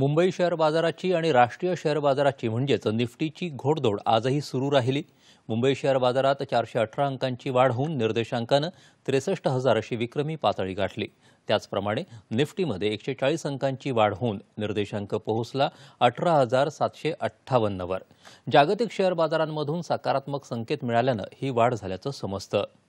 Mumbai share बाजाराची आणि राष्ट्रीय शेअर बाजाराची म्हणजेच निफ्टीची घोडदौड आजही सुरू राहिली मुंबई शेअर बाजारात चारशे अठरा अंकांची वाढ होऊन निर्देशांकानं त्रेसष्ट हजार अशी विक्रमी पातळी गाठली त्याचप्रमाणे निफ्टीमध्ये एकशे चाळीस अंकांची वाढ होऊन निर्देशांक पोहोचला अठरा हजार सातशे अठ्ठावन्नवर जागतिक शेअर बाजारांमधून सकारात्मक संकेत मिळाल्यानं ही वाढ झाल्याचं समजतं